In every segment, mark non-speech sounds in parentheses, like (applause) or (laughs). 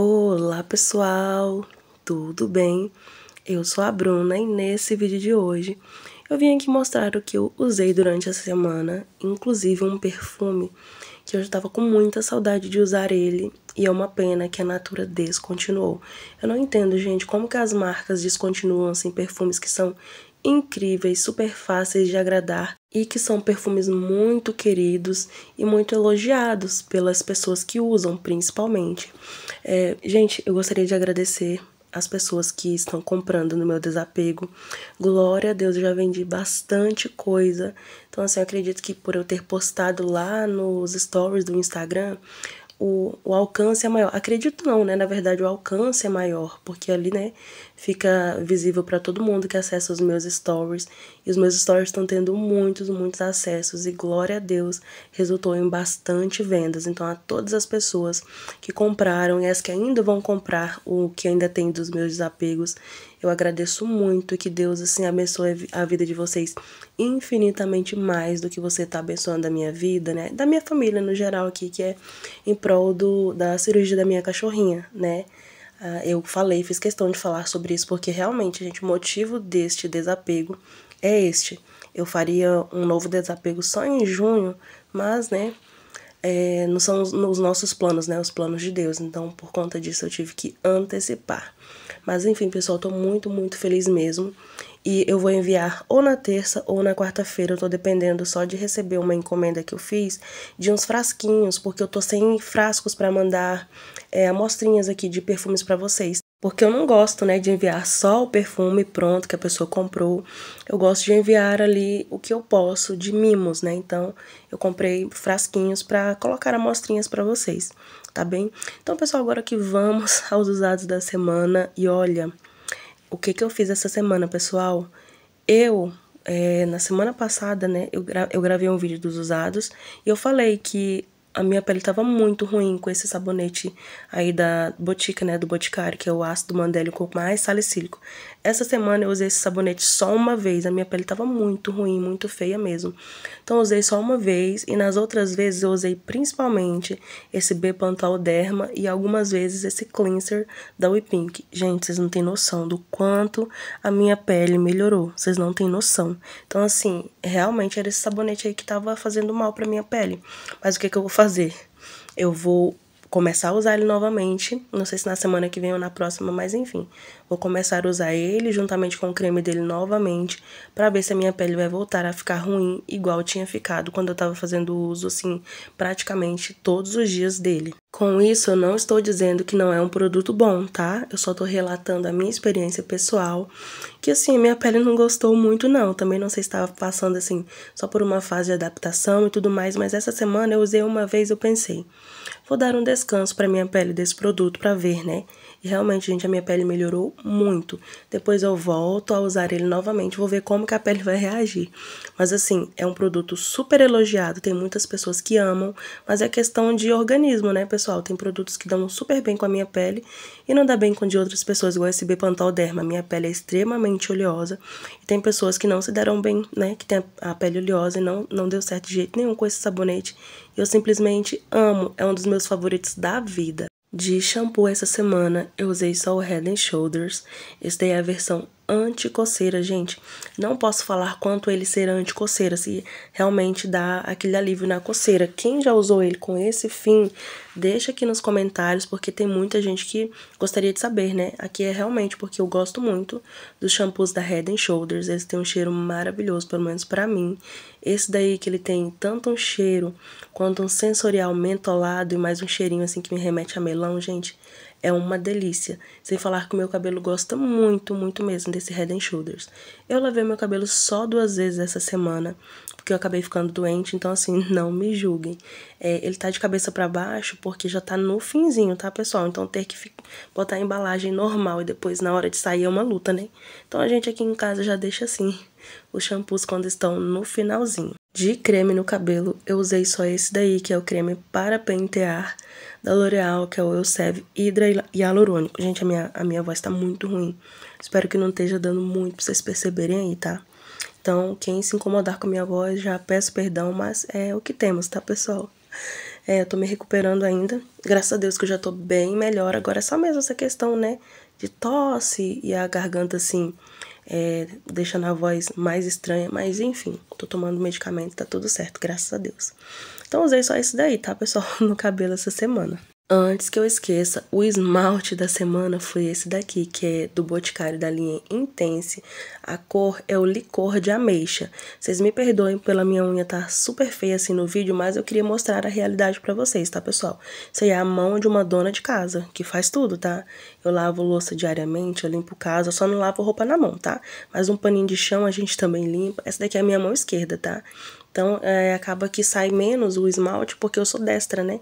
Olá pessoal, tudo bem? Eu sou a Bruna e nesse vídeo de hoje eu vim aqui mostrar o que eu usei durante essa semana, inclusive um perfume que eu já estava com muita saudade de usar ele e é uma pena que a Natura descontinuou. Eu não entendo, gente, como que as marcas descontinuam assim perfumes que são incríveis, super fáceis de agradar e que são perfumes muito queridos e muito elogiados pelas pessoas que usam, principalmente. É, gente, eu gostaria de agradecer as pessoas que estão comprando no meu desapego. Glória a Deus, eu já vendi bastante coisa. Então, assim, eu acredito que por eu ter postado lá nos stories do Instagram, o, o alcance é maior. Acredito não, né? Na verdade, o alcance é maior, porque ali, né, fica visível para todo mundo que acessa os meus stories. E os meus stories estão tendo muitos, muitos acessos e glória a Deus, resultou em bastante vendas. Então a todas as pessoas que compraram e as que ainda vão comprar o que ainda tem dos meus desapegos, eu agradeço muito que Deus assim abençoe a vida de vocês infinitamente mais do que você está abençoando a minha vida, né? Da minha família no geral aqui, que é em prol do, da cirurgia da minha cachorrinha, né? Ah, eu falei, fiz questão de falar sobre isso, porque realmente, gente, o motivo deste desapego é este. Eu faria um novo desapego só em junho, mas, né, é, não são os, nossos planos, né? Os planos de Deus. Então, por conta disso, eu tive que antecipar. Mas enfim, pessoal, tô muito, muito feliz mesmo. E eu vou enviar ou na terça ou na quarta-feira. Eu tô dependendo só de receber uma encomenda que eu fiz de uns frasquinhos, porque eu tô sem frascos para mandar é, amostrinhas aqui de perfumes para vocês. Porque eu não gosto, né, de enviar só o perfume pronto que a pessoa comprou. Eu gosto de enviar ali o que eu posso de mimos, né? Então, eu comprei frasquinhos para colocar amostrinhas para vocês, tá bem? Então, pessoal, agora que vamos (laughs) aos usados da semana e olha, o que que eu fiz essa semana, pessoal? Eu é, na semana passada, né, eu, gra eu gravei um vídeo dos usados e eu falei que a minha pele tava muito ruim com esse sabonete aí da Botica, né, do Boticário, que é o ácido mandélico mais salicílico. Essa semana eu usei esse sabonete só uma vez, a minha pele tava muito ruim, muito feia mesmo. Então eu usei só uma vez e nas outras vezes eu usei principalmente esse B Pantol Derma e algumas vezes esse cleanser da We Pink. Gente, vocês não têm noção do quanto a minha pele melhorou, vocês não têm noção. Então assim, realmente era esse sabonete aí que tava fazendo mal pra minha pele. Mas o que que eu vou fazer? fazer. Eu vou começar a usar ele novamente. Não sei se na semana que vem ou na próxima, mas enfim. Vou começar a usar ele juntamente com o creme dele novamente para ver se a minha pele vai voltar a ficar ruim igual tinha ficado quando eu tava fazendo uso assim praticamente todos os dias dele. Com isso, eu não estou dizendo que não é um produto bom, tá? Eu só tô relatando a minha experiência pessoal, que assim, minha pele não gostou muito não. Também não sei se estava passando assim só por uma fase de adaptação e tudo mais, mas essa semana eu usei uma vez, eu pensei, vou dar um descanso para minha pele desse produto para ver, né? E realmente, gente, a minha pele melhorou muito. Depois eu volto a usar ele novamente, vou ver como que a pele vai reagir. Mas assim, é um produto super elogiado, tem muitas pessoas que amam, mas é questão de organismo, né, pessoal? pessoal, tem produtos que dão super bem com a minha pele e não dá bem com de outras pessoas, igual esse Bepantol Derma. Minha pele é extremamente oleosa e tem pessoas que não se deram bem, né? Que tem a pele oleosa e não, não deu certo de jeito nenhum com esse sabonete. Eu simplesmente amo, é um dos meus favoritos da vida. De shampoo essa semana, eu usei só o Head Shoulders. Esse daí é a versão anticoceira, gente. Não posso falar quanto ele ser anticoceira, se realmente dá aquele alívio na coceira. Quem já usou ele com esse fim, deixa aqui nos comentários, porque tem muita gente que gostaria de saber, né? Aqui é realmente porque eu gosto muito dos shampoos da Head Shoulders, eles têm um cheiro maravilhoso, pelo menos para mim. Esse daí que ele tem tanto um cheiro quanto um sensorial mentolado e mais um cheirinho assim que me remete a melão, gente, é uma delícia. Sem falar que o meu cabelo gosta muito, muito mesmo desse Head and Shoulders. Eu lavei meu cabelo só duas vezes essa semana, porque eu acabei ficando doente, então assim, (laughs) não me julguem. É, ele tá de cabeça para baixo porque já tá no finzinho, tá, pessoal? Então ter que botar a embalagem normal e depois na hora de sair é uma luta, né? Então a gente aqui em casa já deixa assim. Os shampoos quando estão no finalzinho. De creme no cabelo, eu usei só esse daí, que é o creme para pentear da L'Oreal, que é o Elseve Hidra Hialurônico. Gente, a minha, a minha voz tá muito ruim. Espero que não esteja dando muito pra vocês perceberem aí, tá? Então, quem se incomodar com a minha voz, já peço perdão, mas é o que temos, tá, pessoal? É, eu tô me recuperando ainda. Graças a Deus que eu já tô bem melhor. Agora é só mesmo essa questão, né? De tosse e a garganta, assim, é, deixando a voz mais estranha, mas enfim, tô tomando medicamento, tá tudo certo, graças a Deus. Então usei só isso daí, tá, pessoal, (laughs) no cabelo essa semana. Antes que eu esqueça, o esmalte da semana foi esse daqui, que é do Boticário da linha Intense. A cor é o licor de ameixa. Vocês me perdoem pela minha unha estar tá super feia assim no vídeo, mas eu queria mostrar a realidade para vocês, tá, pessoal? Isso aí é a mão de uma dona de casa, que faz tudo, tá? Eu lavo louça diariamente, eu limpo casa, só não lavo roupa na mão, tá? Mas um paninho de chão a gente também limpa. Essa daqui é a minha mão esquerda, tá? Então, é, acaba que sai menos o esmalte porque eu sou destra, né?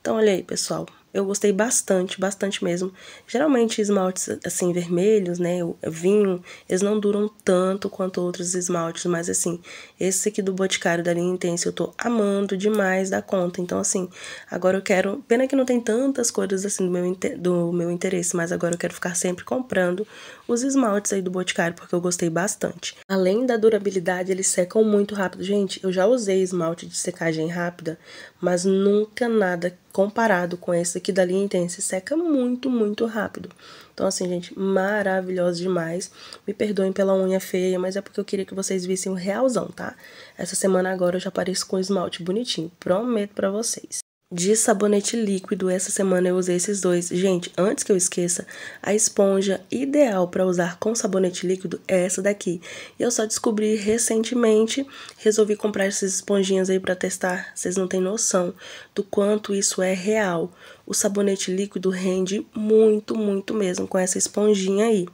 Então, olha aí, pessoal eu gostei bastante, bastante mesmo. Geralmente esmaltes assim vermelhos, né, vinho, eles não duram tanto quanto outros esmaltes, mas assim, esse aqui do Boticário da linha Intense eu tô amando demais da conta. Então assim, agora eu quero, pena que não tem tantas cores assim do meu do meu interesse, mas agora eu quero ficar sempre comprando os esmaltes aí do Boticário porque eu gostei bastante. Além da durabilidade, eles secam muito rápido. Gente, eu já usei esmalte de secagem rápida, mas nunca nada comparado com esse aqui que da linha intensa seca muito, muito rápido. Então, assim, gente, maravilhosa demais. Me perdoem pela unha feia, mas é porque eu queria que vocês vissem o realzão, tá? Essa semana agora eu já apareço com esmalte bonitinho, prometo pra vocês de sabonete líquido. Essa semana eu usei esses dois. Gente, antes que eu esqueça, a esponja ideal para usar com sabonete líquido é essa daqui. E eu só descobri recentemente, resolvi comprar essas esponjinhas aí para testar. Vocês não têm noção do quanto isso é real. O sabonete líquido rende muito, muito mesmo com essa esponjinha aí.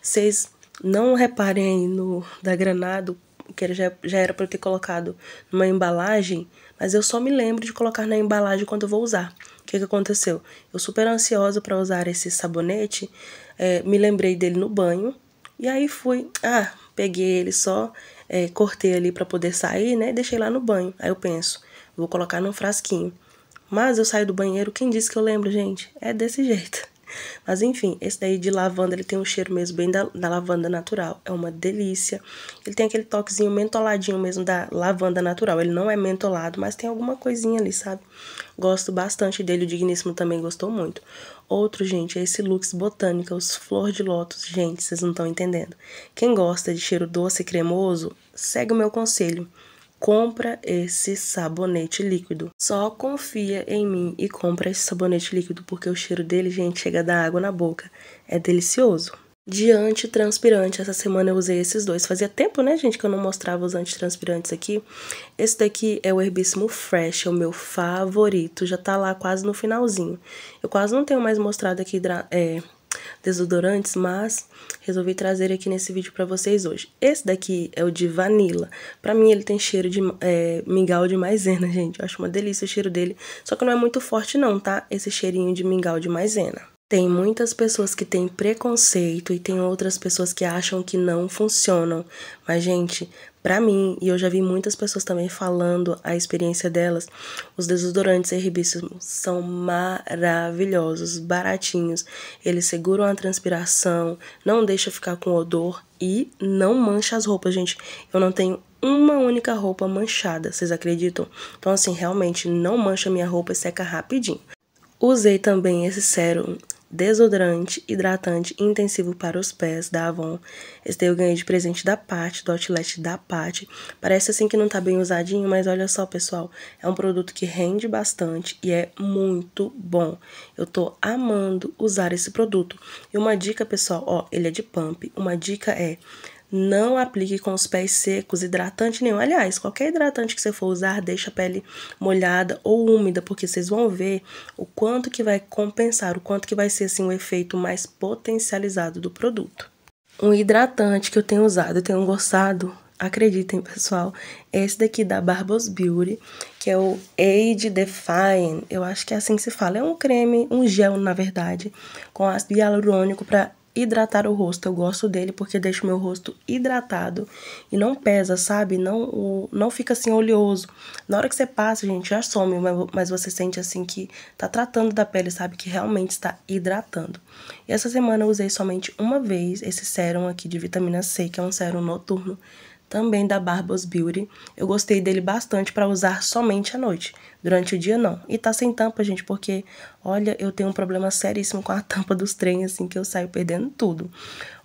Vocês não reparem aí no da Granado, que já, já era para eu ter colocado numa embalagem mas eu só me lembro de colocar na embalagem quando eu vou usar. O que, que aconteceu? Eu super ansiosa para usar esse sabonete, é, me lembrei dele no banho e aí fui, ah, peguei ele só, é, cortei ali para poder sair, né? Deixei lá no banho. Aí eu penso, vou colocar num frasquinho. Mas eu saio do banheiro, quem disse que eu lembro, gente? É desse (laughs) jeito. Mas enfim, esse daí de lavanda, ele tem um cheiro mesmo bem da, da lavanda natural. É uma delícia. Ele tem aquele toquezinho mentoladinho mesmo da lavanda natural. Ele não é mentolado, mas tem alguma coisinha ali, sabe? Gosto bastante dele, o Digníssimo também gostou muito. Outro, gente, é esse Lux Botânica, os Flor de Lótus. Gente, vocês não estão entendendo. Quem gosta de cheiro doce e cremoso, segue o meu conselho compra esse sabonete líquido. Só confia em mim e compra esse sabonete líquido, porque o cheiro dele, gente, chega da água na boca. É delicioso. De antitranspirante, essa semana eu usei esses dois. Fazia tempo, né, gente, que eu não mostrava os antitranspirantes aqui. Esse daqui é o Herbíssimo Fresh, é o meu favorito. Já tá lá quase no finalzinho. Eu quase não tenho mais mostrado aqui é, desodorantes, mas resolvi trazer aqui nesse vídeo para vocês hoje. Esse daqui é o de vanilla. Para mim ele tem cheiro de é, mingau de maisena, (laughs) gente. Eu acho uma delícia o cheiro dele, só que não é muito forte não, tá? Esse cheirinho de mingau de maisena. Tem muitas pessoas que têm preconceito e tem outras pessoas que acham que não funcionam. Mas, gente, para mim, e eu já vi muitas pessoas também falando a experiência delas, os desodorantes herbíceos são maravilhosos, baratinhos. Eles seguram a transpiração, não deixa ficar com odor e não mancha as roupas, gente. Eu não tenho uma única roupa manchada, vocês acreditam? Então, assim, realmente não mancha minha roupa e seca rapidinho. Usei também esse sérum desodorante, hidratante intensivo para os pés da Avon. Esse daí eu ganhei de presente da Paty, do outlet da Paty. Parece assim que não tá bem usadinho, mas olha só, pessoal. É um produto que rende bastante e é muito bom. Eu tô amando usar esse produto. E uma dica, pessoal, ó, ele é de pump. Uma dica é não aplique com os pés secos, hidratante nenhum. Aliás, qualquer hidratante que você for usar, deixa a pele molhada ou úmida, porque vocês vão ver o quanto que vai compensar, o quanto que vai ser assim o efeito mais potencializado do produto. Um hidratante que eu tenho usado, eu tenho gostado, acreditem, pessoal, é esse daqui da Barbos Beauty, que é o Age Define. Eu acho que é assim que se fala. É um creme, um gel, na verdade, com ácido hialurônico para hidratar o rosto. Eu gosto dele porque deixa o meu rosto hidratado e não pesa, sabe? Não, não fica assim oleoso. Na hora que você passa, gente, já some, mas você sente assim que tá tratando da pele, sabe? Que realmente está hidratando. E essa semana eu usei somente uma vez esse sérum aqui de vitamina C, que é um sérum noturno também da Barbos Beauty. Eu gostei dele bastante para usar somente à noite. Durante o dia não. E tá sem tampa, gente, porque Olha, eu tenho um problema seríssimo com a (laughs) tampa dos trens, assim, que eu saio perdendo tudo.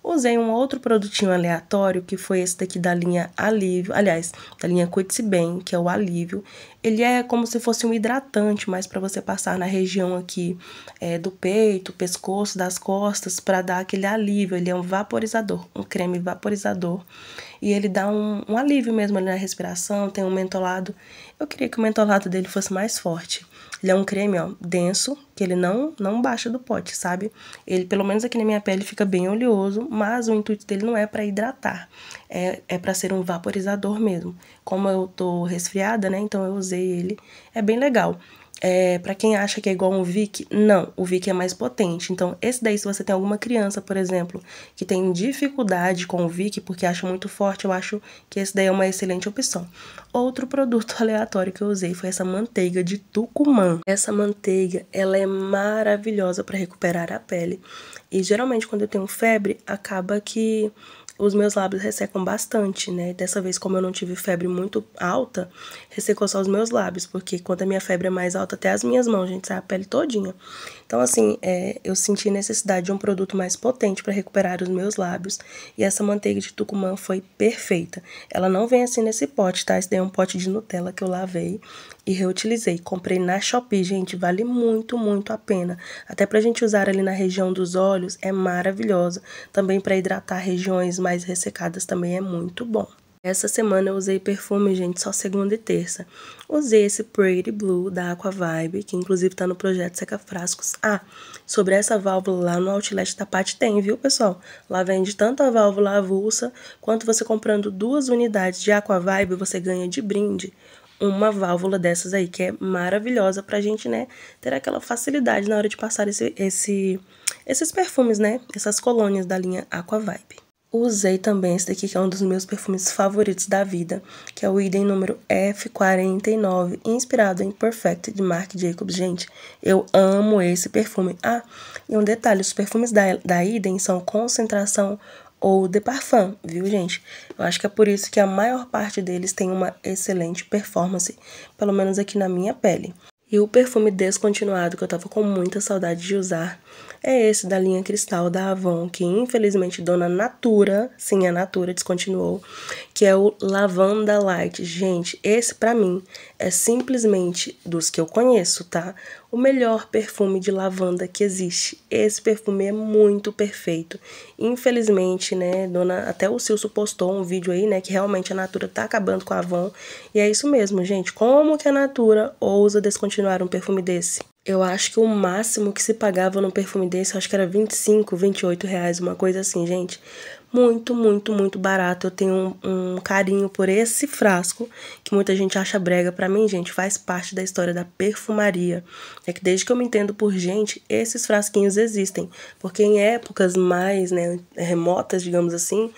Usei um outro produtinho aleatório, que foi esse daqui da linha Alívio, aliás, da linha Cuide-se Bem, que é o Alívio. Ele é como se fosse um hidratante, mas para você passar na região aqui é, do peito, pescoço, das costas, para dar aquele alívio. Ele é um vaporizador, um creme vaporizador. E ele dá um, um alívio mesmo ali na respiração, tem um mentolado eu queria que o mentolato dele fosse mais forte. Ele é um creme, ó, denso, que ele não não baixa do pote, sabe? Ele, pelo menos aqui na minha pele, fica bem oleoso, mas o intuito dele não é para hidratar. É, é para ser um vaporizador mesmo. Como eu tô resfriada, né? Então eu usei ele. É bem legal. É, para quem acha que é igual um Vic, não, o Vic é mais potente. Então, esse daí, se você tem alguma criança, por exemplo, que tem dificuldade com o Vic porque acha muito forte, eu acho que esse daí é uma excelente opção. Outro produto (laughs) aleatório que eu usei foi essa manteiga de Tucumã. Essa manteiga, ela é maravilhosa para recuperar a pele. E geralmente, quando eu tenho febre, acaba que os meus lábios ressecam bastante, né? Dessa vez, como eu não tive febre muito alta, ressecou só os meus lábios, porque quando a minha febre é mais alta, até as minhas mãos, gente, sai a pele todinha. Então, assim, é, eu senti necessidade de um produto mais potente para recuperar os meus lábios e essa manteiga de Tucumã foi perfeita. Ela não vem assim nesse pote, tá? Esse daí é um pote de Nutella que eu lavei e reutilizei. Comprei na Shopee, gente, vale muito, muito a pena. Até pra gente usar ali na região dos olhos, é maravilhosa. Também para hidratar regiões mais ressecadas também é muito bom. Essa semana eu usei perfume, gente, só segunda e terça. Usei esse Pretty Blue da Aqua Vibe, que inclusive tá no projeto Seca Frascos. Ah, sobre essa válvula lá no outlet da Pat tem, viu, pessoal? Lá vende tanto a válvula avulsa, quanto você comprando duas unidades de Aqua Vibe, você ganha de brinde uma válvula dessas aí, que é maravilhosa pra gente, né, ter aquela facilidade na hora de passar esse, esse esses perfumes, né, essas colônias da linha Aqua Vibe. Usei também esse daqui, que é um dos meus perfumes favoritos da vida, que é o item número F49, inspirado em Perfect de Marc Jacobs. Gente, eu amo esse perfume. Ah, e um detalhe, os perfumes da, da Idem são concentração ou de parfum, viu, gente? Eu acho que é por isso que a maior parte deles tem uma excelente performance, pelo menos aqui na minha pele. E o perfume descontinuado que eu tava com muita saudade de usar é esse da linha Cristal da Avon, que infelizmente Dona Natura, sim, a Natura descontinuou que é o Lavanda Light. Gente, esse para mim é simplesmente dos que eu conheço, tá? O melhor perfume de lavanda que existe. Esse perfume é muito perfeito. Infelizmente, né, dona, até o Silso postou um vídeo aí, né, que realmente a Natura tá acabando com a Avon, e é isso mesmo, gente. Como que a Natura ousa descontinuar um perfume desse? Eu acho que o máximo que se pagava num perfume desse, acho que era 25, 28 reais, uma coisa assim, gente muito, muito, muito barato. Eu tenho um, um carinho por esse frasco, que muita gente acha brega. para mim, gente, faz parte da história da perfumaria. É que desde que eu me entendo por gente, esses frasquinhos existem. Porque em épocas mais né, remotas, digamos assim,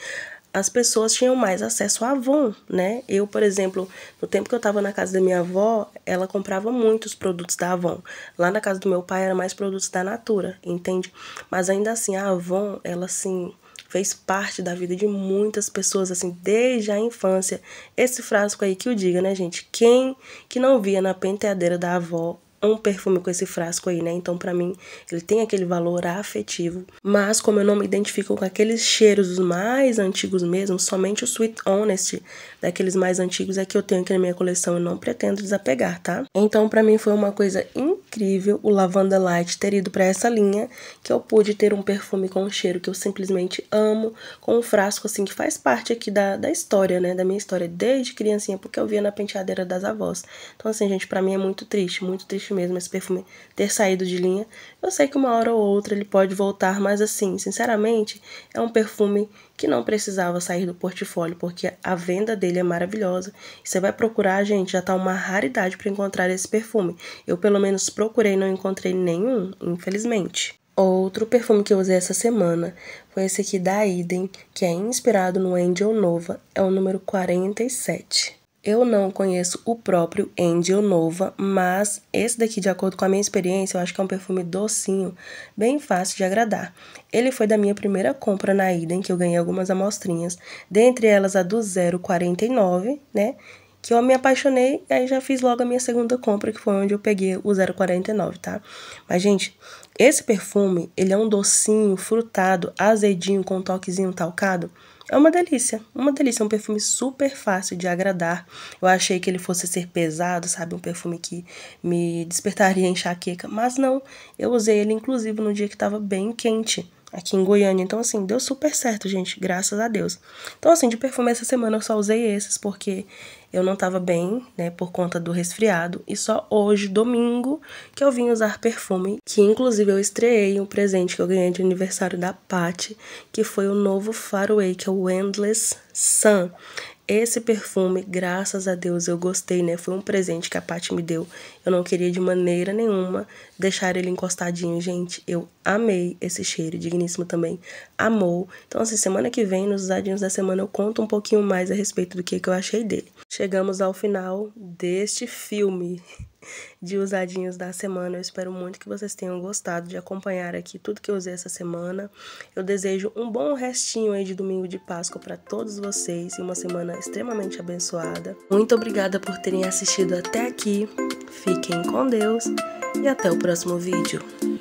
as pessoas tinham mais acesso a Avon, né? Eu, por exemplo, no tempo que eu tava na casa da minha avó, ela comprava muitos produtos da Avon. Lá na casa do meu pai era mais produtos da Natura, entende? Mas ainda assim, a Avon, ela assim, fez parte da vida de muitas pessoas, assim, desde a infância. Esse frasco aí que o diga, né, gente? Quem que não via na penteadeira da avó um perfume com esse frasco aí, né? Então, para mim, ele tem aquele valor afetivo. Mas, como eu não me identifico com aqueles cheiros mais antigos mesmo, somente o Sweet Honest, daqueles mais antigos, é que eu tenho aqui na minha coleção e não pretendo desapegar, tá? Então, para mim, foi uma coisa incrível incrível o Lavanda Light ter ido para essa linha, que eu pude ter um perfume com um cheiro que eu simplesmente amo, com um frasco assim que faz parte aqui da, da história, né, da minha história desde criancinha, porque eu via na penteadeira das avós. Então assim, gente, para mim é muito triste, muito triste mesmo esse perfume ter saído de linha. Eu sei que uma hora ou outra ele pode voltar, mas assim, sinceramente, é um perfume que não precisava sair do portfólio porque a venda dele é maravilhosa. você vai procurar, gente, já tá uma raridade para encontrar esse perfume. Eu pelo menos procurei, não encontrei nenhum, infelizmente. Outro perfume que eu usei essa semana foi esse aqui da Idem, que é inspirado no Angel Nova, é o número 47. Eu não conheço o próprio Angel Nova, mas esse daqui, de acordo com a minha experiência, eu acho que é um perfume docinho, bem fácil de agradar. Ele foi da minha primeira compra na Ida, em que eu ganhei algumas amostrinhas, dentre elas a do 049, né? Que eu me apaixonei e aí já fiz logo a minha segunda compra, que foi onde eu peguei o 049, tá? Mas, gente, esse perfume, ele é um docinho, frutado, azedinho, com um toquezinho talcado é uma delícia, uma delícia, é um perfume super fácil de agradar. Eu achei que ele fosse ser pesado, sabe, um perfume que me despertaria enxaqueca, mas não. Eu usei ele inclusive no dia que estava bem quente aqui em Goiânia. Então, assim, deu super certo, gente, graças a Deus. Então, assim, de perfume essa semana eu só usei esses, porque eu não estava bem, né, por conta do resfriado, e só hoje, domingo, que eu vim usar perfume, que inclusive eu estreiei um presente que eu ganhei de aniversário da Patti, que foi o novo Faraway, que é o Endless Sun. Esse perfume, graças a Deus, eu gostei, né? Foi um presente que a Paty me deu. Eu não queria de maneira nenhuma deixar ele encostadinho, gente. Eu Amei esse cheiro, digníssimo também. Amou. Então, assim, semana que vem, nos usadinhos da semana, eu conto um pouquinho mais a respeito do que, que eu achei dele. Chegamos ao final deste filme (laughs) de usadinhos da semana. Eu espero muito que vocês tenham gostado de acompanhar aqui tudo que eu usei essa semana. Eu desejo um bom restinho aí de domingo de Páscoa para todos vocês e uma semana extremamente abençoada. Muito obrigada por terem assistido até aqui. Fiquem com Deus e até o próximo vídeo.